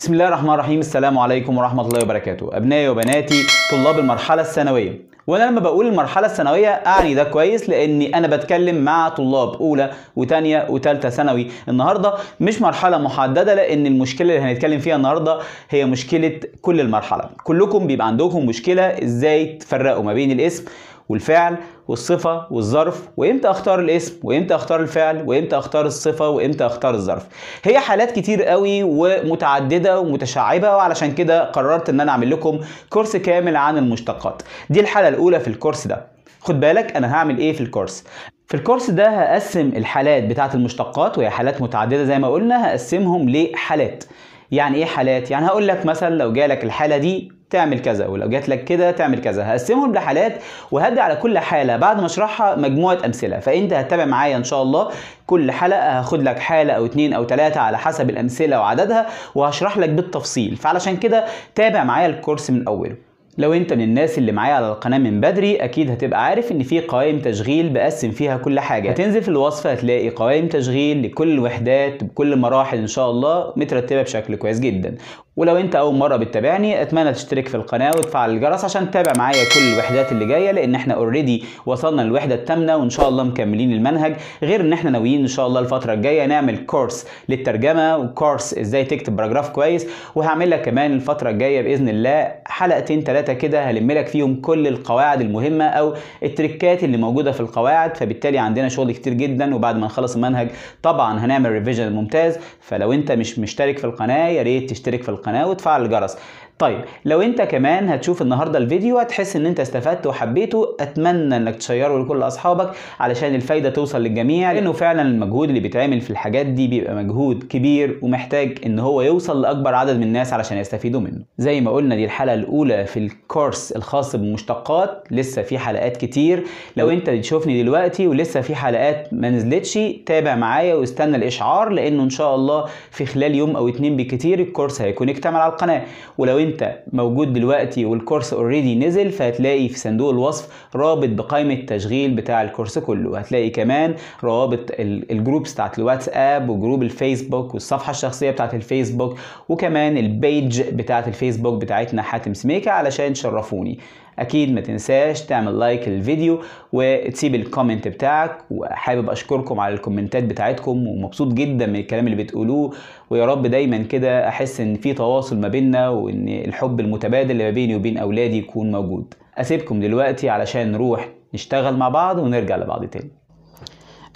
بسم الله الرحمن الرحيم السلام عليكم ورحمة الله وبركاته أبنائي وبناتي طلاب المرحلة الثانوية وانا لما بقول المرحله الثانويه اعني ده كويس لاني انا بتكلم مع طلاب اولى وثانيه وثالثه ثانوي النهارده مش مرحله محدده لان المشكله اللي هنتكلم فيها النهارده هي مشكله كل المرحله كلكم بيبقى عندكم مشكله ازاي تفرقوا ما بين الاسم والفعل والصفة والظرف وامتى اختار الاسم وامتى اختار الفعل وامتى اختار الصفة وامتى اختار الظرف هي حالات كتير قوي ومتعددة ومتشعبة وعلشان كده قررت ان انا اعمل لكم كورس كامل عن المشتقات دي الحالة الاولى في الكورس ده خد بالك انا هعمل ايه في الكورس في الكورس ده هقسم الحالات بتاعة المشتقات وهي حالات متعددة زي ما قلنا هقسمهم لحالات يعني ايه حالات يعني هقول لك مثلا لو جالك الحالة دي تعمل كذا ولو جات لك كده تعمل كذا هقسمهم لحالات وهدي على كل حاله بعد ما اشرحها مجموعه امثله فانت هتتابع معايا ان شاء الله كل حلقه هاخد لك حاله او اتنين او تلاته على حسب الامثله وعددها وهشرح لك بالتفصيل فعلشان كده تابع معايا الكورس من اوله لو انت من الناس اللي معايا على القناه من بدري اكيد هتبقى عارف ان في قوائم تشغيل بقسم فيها كل حاجه هتنزل في الوصف هتلاقي قوائم تشغيل لكل الوحدات بكل مراحل ان شاء الله مترتبه بشكل كويس جدا ولو انت اول مره بتتابعني اتمنى تشترك في القناه وتفعل الجرس عشان تتابع معايا كل الوحدات اللي جايه لان احنا اوريدي وصلنا للوحده الثامنه وان شاء الله مكملين المنهج غير ان احنا ناويين ان شاء الله الفتره الجايه نعمل كورس للترجمه وكورس ازاي تكتب باراجراف كويس وهعمل لك كمان الفتره الجايه باذن الله حلقتين ثلاثه كده هلم لك فيهم كل القواعد المهمه او التركات اللي موجوده في القواعد فبالتالي عندنا شغل كتير جدا وبعد ما نخلص المنهج طبعا هنعمل ريفيجن ممتاز فلو انت مش مشترك في القناه يا ريت تشترك في القناه القناة وتفعل الجرس طيب لو انت كمان هتشوف النهارده الفيديو هتحس ان انت استفدت وحبيته اتمنى انك تشيره لكل اصحابك علشان الفايده توصل للجميع لانه فعلا المجهود اللي بيتعمل في الحاجات دي بيبقى مجهود كبير ومحتاج ان هو يوصل لاكبر عدد من الناس علشان يستفيدوا منه زي ما قلنا دي الحلقه الاولى في الكورس الخاص بالمشتقات لسه في حلقات كتير لو انت بتشوفني دلوقتي ولسه في حلقات ما نزلتش تابع معايا واستنى الاشعار لانه ان شاء الله في خلال يوم او اتنين بكتير الكورس هيكون اكتمل على القناه ولو انت امتى موجود دلوقتي والكورس اوريدي نزل فهتلاقي في صندوق الوصف رابط بقائمه تشغيل بتاع الكورس كله هتلاقي كمان روابط الجروبس بتاعت الواتساب وجروب الفيسبوك والصفحه الشخصيه بتاعت الفيسبوك وكمان البيج بتاعت الفيسبوك بتاعتنا حاتم سميكه علشان تشرفوني اكيد ما تنساش تعمل لايك للفيديو وتسيب الكومنت بتاعك وحابب اشكركم على الكومنتات بتاعتكم ومبسوط جدا من الكلام اللي بتقولوه ويا رب دايما كده احس ان في تواصل ما بيننا وان الحب المتبادل اللي ما بيني وبين اولادي يكون موجود اسيبكم دلوقتي علشان نروح نشتغل مع بعض ونرجع لبعض تاني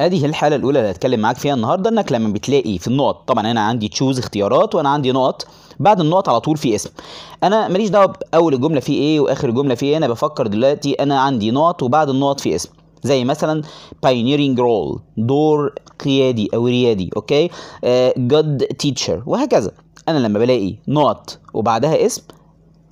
ادي الحاله الاولى اللي هتكلم معاك فيها النهارده انك لما بتلاقي في النقط طبعا انا عندي تشوز اختيارات وانا عندي نقط بعد النقط على طول في اسم انا ماليش دعوه باول الجمله فيه ايه واخر الجمله فيه ايه انا بفكر دلوقتي انا عندي نقط وبعد النقط في اسم زي مثلا pioneering role دور قيادي او ريادي اوكي جاد جاد تيتشر وهكذا انا لما بلاقي نقط وبعدها اسم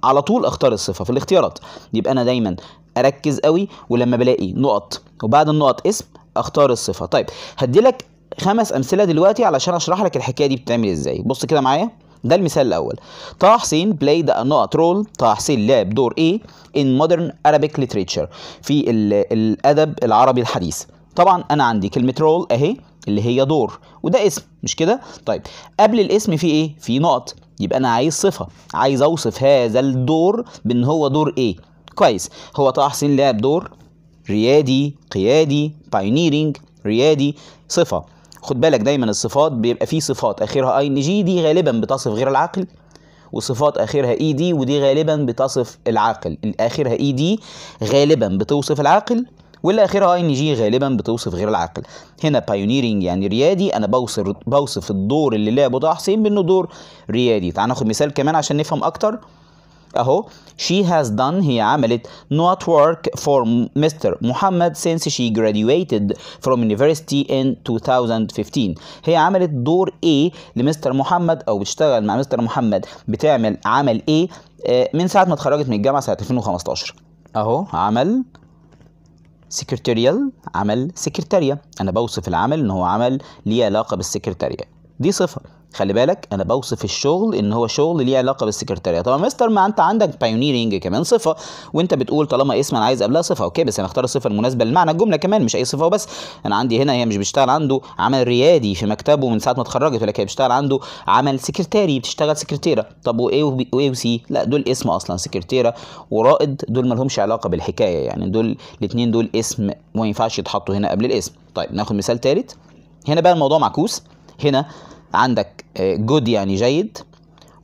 على طول اختار الصفه في الاختيارات يبقى انا دايما اركز قوي ولما بلاقي نقط وبعد النقط اسم اختار الصفه طيب هدي لك خمس امثله دلوقتي علشان اشرح لك الحكايه دي بتتعمل ازاي بص كده معايا ده المثال الاول طه حسين بلايد نقط رول طه حسين لعب دور ايه ان مودرن Arabic literature في الادب العربي الحديث طبعا انا عندي كلمه رول اهي اللي هي دور وده اسم مش كده طيب قبل الاسم في ايه في نقط يبقى انا عايز صفه عايز اوصف هذا الدور بان هو دور ايه كويس هو طه حسين لعب دور ريادي قيادي بايونيرنج ريادي صفة خد بالك دايما الصفات بيبقى فيه صفات اخرها اي ان جي دي غالبا بتصف غير العقل وصفات اخرها اي e دي ودي غالبا بتصف العقل الاخرها اي e دي غالبا بتوصف العقل واللي اخرها اي ان جي غالبا بتوصف غير العقل هنا بايونيرنج يعني ريادي انا بوصف بوصف الدور اللي لعبه طه حسين بانه دور ريادي تعال ناخد مثال كمان عشان نفهم اكتر اهو she has done هي عملت not work for Mr. محمد since she graduated from university in 2015 هي عملت دور A لمستر محمد او بتشتغل مع مستر محمد بتعمل عمل A آه، من ساعة ما اتخرجت من الجامعة سنة 2015 اهو عمل سكرتيريال عمل سكرتارية انا بوصف العمل ان هو عمل ليه علاقة بالسكرتارية دي صفة خلي بالك انا بوصف الشغل ان هو شغل ليه علاقه بالسكرتاريه طب مستر ما انت عندك بايونيرنج كمان صفه وانت بتقول طالما اسم انا عايز قبلها صفه اوكي بس انا اختار الصفه المناسبه لمعنى الجمله كمان مش اي صفه وبس انا عندي هنا هي مش بتشتغل عنده عمل ريادي في مكتبه من ساعه ما اتخرجت ولكن هي بتشتغل عنده عمل سكرتاري بتشتغل سكرتيره طب وايه وايه وسي لا دول اسم اصلا سكرتيره ورائد دول ما لهمش علاقه بالحكايه يعني دول الاثنين دول اسم ما ينفعش يتحطوا هنا قبل الاسم طيب ناخد مثال ثالث هنا بقى الموضوع معكوس هنا عندك جود آه، يعني جيد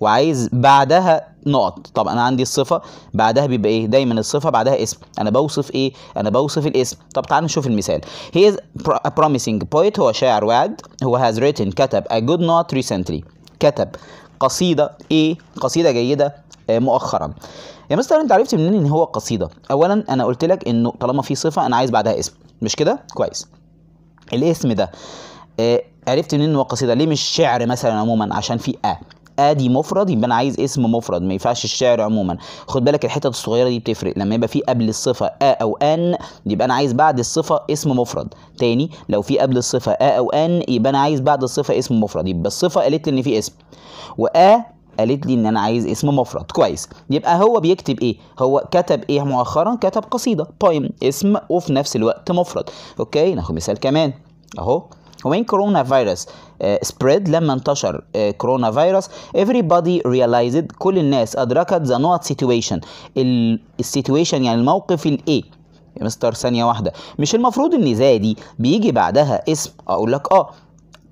وعايز بعدها نقط طب انا عندي الصفه بعدها بيبقى ايه دايما الصفه بعدها اسم انا بوصف ايه انا بوصف الاسم طب تعال نشوف المثال هي بروميسنج بويت هو شاعر واعد هو هاز ريتن كتب ا جود نوت ريسنتلي كتب قصيده ايه قصيده جيده آه، مؤخرا يا مستر انت عرفت منين ان هو قصيده اولا انا قلت لك انه طالما في صفه انا عايز بعدها اسم مش كده كويس الاسم ده آه، عرفت منين هو قصيده ليه مش شعر مثلا عموما عشان في ا آه. دي مفرد يبقى انا عايز اسم مفرد ما ينفعش الشعر عموما خد بالك الحتت الصغيره دي بتفرق لما يبقى في قبل الصفه ا او ان يبقى انا عايز بعد الصفه اسم مفرد تاني لو في قبل الصفه ا او ان يبقى انا عايز بعد الصفه اسم مفرد يبقى الصفه قالت لي ان في اسم آه قالت لي ان انا عايز اسم مفرد كويس يبقى هو بيكتب ايه هو كتب ايه مؤخرا كتب قصيده بايم طيب، اسم وفي نفس الوقت مفرد اوكي ناخد مثال كمان اهو when coronavirus uh, spread لما انتشر كورونا uh, فيروس everybody realized كل الناس ادركت the not situation situation يعني الموقف الايه مستر ثانيه واحده مش المفروض ان زي دي بيجي بعدها اسم اقول لك اه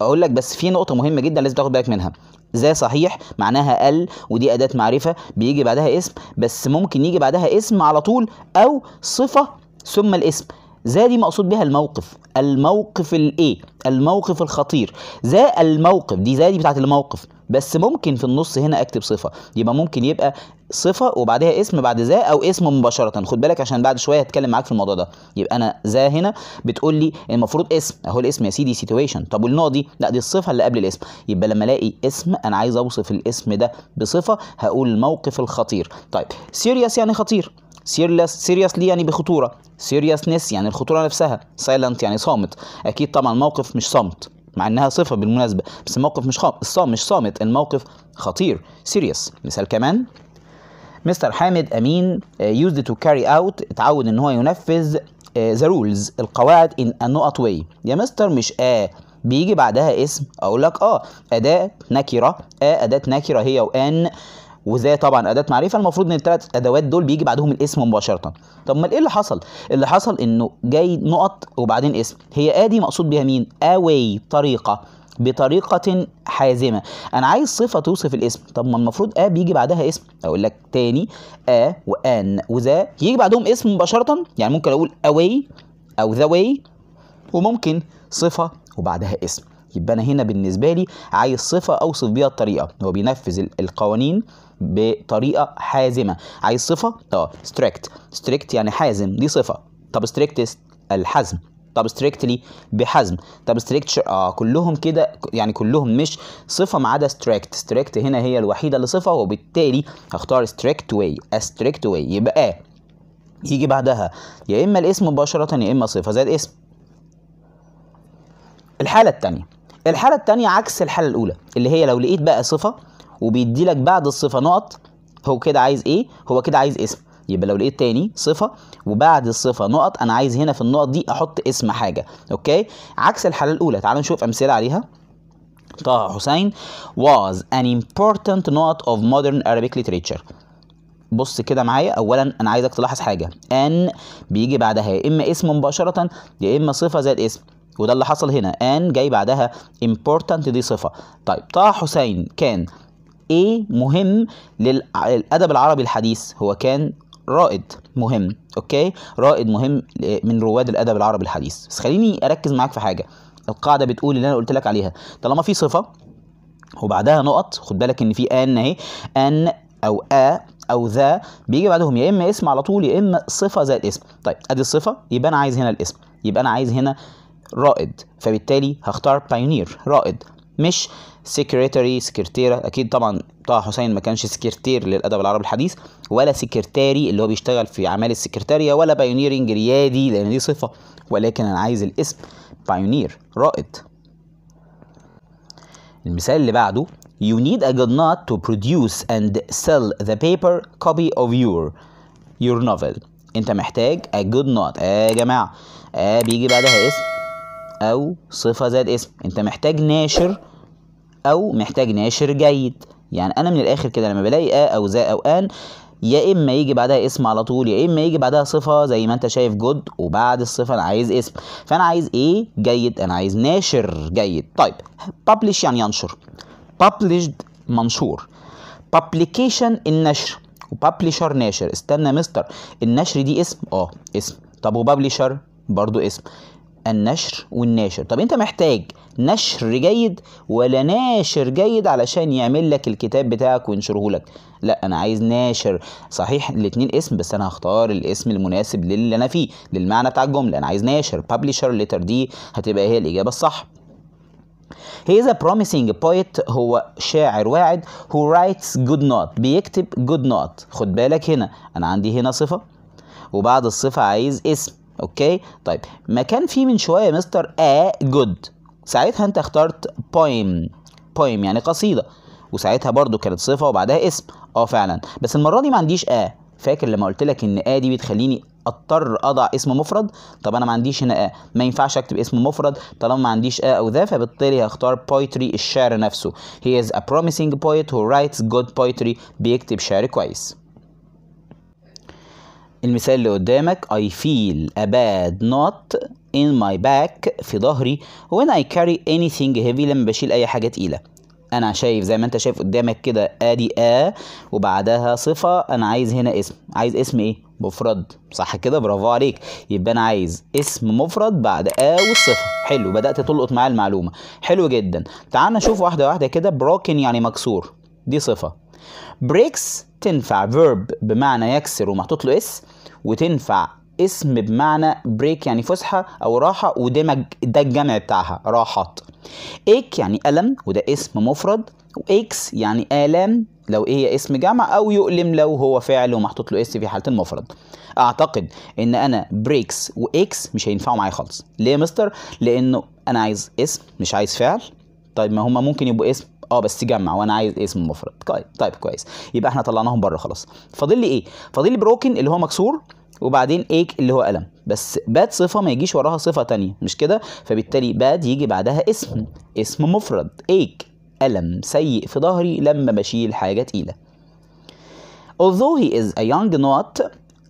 اقول لك بس في نقطه مهمه جدا لازم تاخد بالك منها ذا صحيح معناها ال ودي اداه معرفه بيجي بعدها اسم بس ممكن يجي بعدها اسم على طول او صفه ثم الاسم ذا دي مقصود بها الموقف الموقف الايه الموقف الخطير ذا الموقف دي ذا دي بتاعت الموقف بس ممكن في النص هنا اكتب صفه يبقى ممكن يبقى صفه وبعدها اسم بعد ذا او اسم مباشره خد بالك عشان بعد شويه هتكلم معاك في الموضوع ده يبقى انا ذا هنا بتقول لي المفروض اسم اهو الاسم يا سيدي سيتويشن طب والنوع دي لا دي الصفه اللي قبل الاسم يبقى لما الاقي اسم انا عايز اوصف الاسم ده بصفه هقول الموقف الخطير طيب سيريس يعني خطير سيريسلي يعني بخطوره سيريسنس يعني الخطوره نفسها سايلنت يعني صامت اكيد طبعا الموقف مش صامت مع انها صفه بالمناسبه بس الموقف مش الصام مش صامت الموقف خطير سيريس مثال كمان مستر حامد امين يوزد تو كاري اوت اتعود ان هو ينفذ ذا آه، رولز القواعد ان النقط واي يا مستر مش اه بيجي بعدها اسم اقول لك اه اداه نكره اه اداه نكره هي وان وزي طبعا اداه معرفه المفروض ان الثلاث ادوات دول بيجي بعدهم الاسم مباشره طب ما ايه اللي حصل اللي حصل انه جاي نقط وبعدين اسم هي ادي مقصود بها مين اوي طريقه بطريقة حازمة أنا عايز صفة توصف الاسم طب ما المفروض آ بيجي بعدها اسم أقول لك تاني آ وآن وذا يجي بعدهم اسم مباشرة يعني ممكن أقول أوي أو ذا واي وممكن صفة وبعدها اسم يبقى انا هنا بالنسبه لي عايز صفه اوصف بيها الطريقه هو بينفذ القوانين بطريقه حازمه عايز صفه اه ستريكت ستريكت يعني حازم دي صفه طب ستريكت الحزم طب ستريكتلي بحزم طب ستريكتشر اه كلهم كده يعني كلهم مش صفه ما عدا ستريكت ستريكت هنا هي الوحيده اللي صفه وبالتالي هختار ستريكت واي ستريكت واي يبقى يجي بعدها يا اما الاسم مباشره يا اما صفه زائد اسم الحاله الثانيه الحالة التانية عكس الحالة الأولى اللي هي لو لقيت بقى صفة وبيدي لك بعد الصفة نقط هو كده عايز إيه؟ هو كده عايز اسم يبقى لو لقيت تاني صفة وبعد الصفة نقط أنا عايز هنا في النقط دي أحط اسم حاجة أوكي؟ عكس الحالة الأولى تعالوا نشوف أمثلة عليها طه حسين was an important note of modern Arabic literature بص كده معايا اولا انا عايزك تلاحظ حاجه ان بيجي بعدها يا اما اسم مباشره يا اما صفه زائد اسم وده اللي حصل هنا ان جاي بعدها important دي صفه طيب طه حسين كان ايه مهم للادب العربي الحديث هو كان رائد مهم اوكي رائد مهم من رواد الادب العربي الحديث بس خليني اركز معاك في حاجه القاعده بتقول اللي انا قلت لك عليها طالما في صفه وبعدها نقط خد بالك ان في ان اهي ان او ا او ذا بيجي بعدهم يا اما اسم على طول يا اما صفه زائد اسم طيب ادي الصفه يبقى انا عايز هنا الاسم يبقى انا عايز هنا رائد فبالتالي هختار بايونير رائد مش سكرتري سكرتيرة اكيد طبعا طه حسين ما كانش سكرتير للادب العربي الحديث ولا سكرتاري اللي هو بيشتغل في اعمال السكرتاريه ولا بايونيرنج ريادي لان دي صفه ولكن انا عايز الاسم بايونير رائد المثال اللي بعده You need a juggernaut to produce and sell the paper copy of your your novel. انت محتاج a good not. يا جماعه آه بيجي بعدها اسم أو صفة زائد اسم أنت محتاج ناشر أو محتاج ناشر جيد يعني أنا من الآخر كده لما بلاقي آ أو ذا أو آن يا إما يجي بعدها اسم على طول يا إما يجي بعدها صفة زي ما أنت شايف جود وبعد الصفة أنا عايز اسم فأنا عايز إيه جيد أنا عايز ناشر جيد طيب publish يعني ينشر published منشور publication النشر وببلشر ناشر استنى مستر النشر دي اسم اه اسم طب وببلشر برضو اسم النشر والناشر طب انت محتاج نشر جيد ولا ناشر جيد علشان يعمل لك الكتاب بتاعك وينشره لك لا انا عايز ناشر صحيح الاثنين اسم بس انا هختار الاسم المناسب للي انا فيه للمعنى بتاع الجمله انا عايز ناشر ببلشر ليتر دي هتبقى هي الاجابه الصح He is a promising poet هو شاعر واعد who writes good not بيكتب good not خد بالك هنا انا عندي هنا صفه وبعد الصفه عايز اسم اوكي طيب ما كان في من شويه مستر ا جود ساعتها انت اخترت بويم بويم يعني قصيده وساعتها برضو كانت صفه وبعدها اسم اه فعلا بس المره دي ما عنديش ا فاكر لما قلت لك ان ا دي بتخليني اضطر اضع اسم مفرد طب انا ما عنديش هنا ا ما ينفعش اكتب اسم مفرد طالما ما عنديش ا او ذا فبالتالي هختار poetry الشعر نفسه هي از ا بروميسينج بويت هو رايتس جود بويتري بيكتب شعر كويس المثال اللي قدامك I feel a bad knot in my back في ظهري when I carry anything heavy لما بشيل أي حاجة تقيلة أنا شايف زي ما أنت شايف قدامك كده أدي آ وبعدها صفة أنا عايز هنا اسم عايز اسم إيه؟ مفرد صح كده برافو عليك يبقى أنا عايز اسم مفرد بعد آ والصفة حلو بدأت تلقط معايا المعلومة حلو جدا تعال نشوف واحدة واحدة كده broken يعني مكسور دي صفة breaks تنفع verb بمعنى يكسر ومحطوط له اس وتنفع اسم بمعنى بريك يعني فسحة أو راحة وده مج... ده الجمع بتاعها راحات ايك يعني ألم وده اسم مفرد واكس يعني آلام لو ايه اسم جمع أو يؤلم لو هو فعل ومحطوط له اس في حالة المفرد أعتقد إن أنا بريكس وإكس مش هينفعوا معايا خالص ليه يا مستر؟ لأنه أنا عايز اسم مش عايز فعل طيب ما هما ممكن يبقوا اسم اه بس جمع وانا عايز اسم مفرد طيب،, طيب كويس يبقى احنا طلعناهم بره خلاص فاضل لي ايه فاضل لي بروكن اللي هو مكسور وبعدين ايك اللي هو الم بس باد صفه ما يجيش وراها صفه تانية مش كده فبالتالي باد يجي بعدها اسم اسم مفرد ايك ألم سيء في ظهري لما بشيل حاجة تقيلة Although he is a young not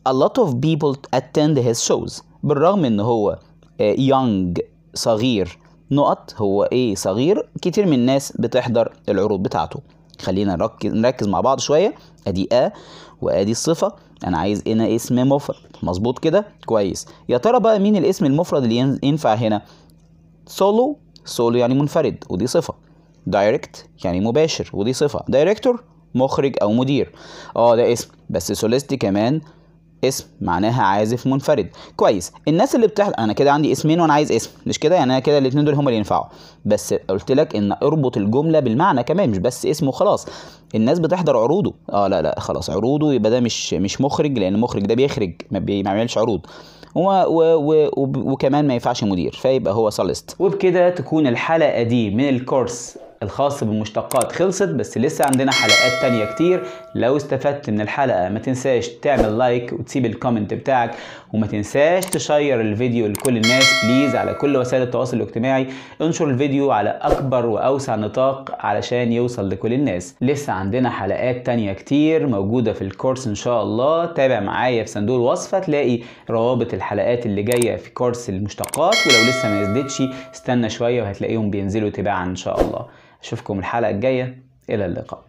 a lot of people attend his shows بالرغم ان هو آه، young صغير نقط هو ايه صغير كتير من الناس بتحضر العروض بتاعته خلينا نركز, نركز مع بعض شويه ادي ا وادي الصفه انا عايز هنا اسم مفرد مظبوط كده كويس يا ترى بقى مين الاسم المفرد اللي ينفع هنا سولو سولو يعني منفرد ودي صفه دايركت يعني مباشر ودي صفه دايركتور مخرج او مدير اه ده اسم بس سوليست كمان اسم معناها عازف منفرد كويس الناس اللي بتحل انا كده عندي اسمين وانا عايز اسم مش كده يعني انا كده الاثنين دول هما اللي ينفعوا بس قلت لك ان اربط الجمله بالمعنى كمان مش بس اسمه خلاص الناس بتحضر عروضه اه لا لا خلاص عروضه يبقى ده مش مش مخرج لان المخرج ده بيخرج ما بيعملش عروض و و و وكمان ما ينفعش مدير فيبقى هو سالست وبكده تكون الحلقه دي من الكورس الخاص بالمشتقات خلصت بس لسه عندنا حلقات تانية كتير لو استفدت من الحلقة ما تنساش تعمل لايك وتسيب الكومنت بتاعك وما تنساش تشير الفيديو لكل الناس بليز على كل وسائل التواصل الاجتماعي انشر الفيديو على أكبر وأوسع نطاق علشان يوصل لكل الناس لسه عندنا حلقات تانية كتير موجودة في الكورس إن شاء الله تابع معايا في صندوق الوصف هتلاقي روابط الحلقات اللي جاية في كورس المشتقات ولو لسه ما نزلتش استنى شوية وهتلاقيهم بينزلوا تباعا إن شاء الله أشوفكم الحلقة الجاية إلى اللقاء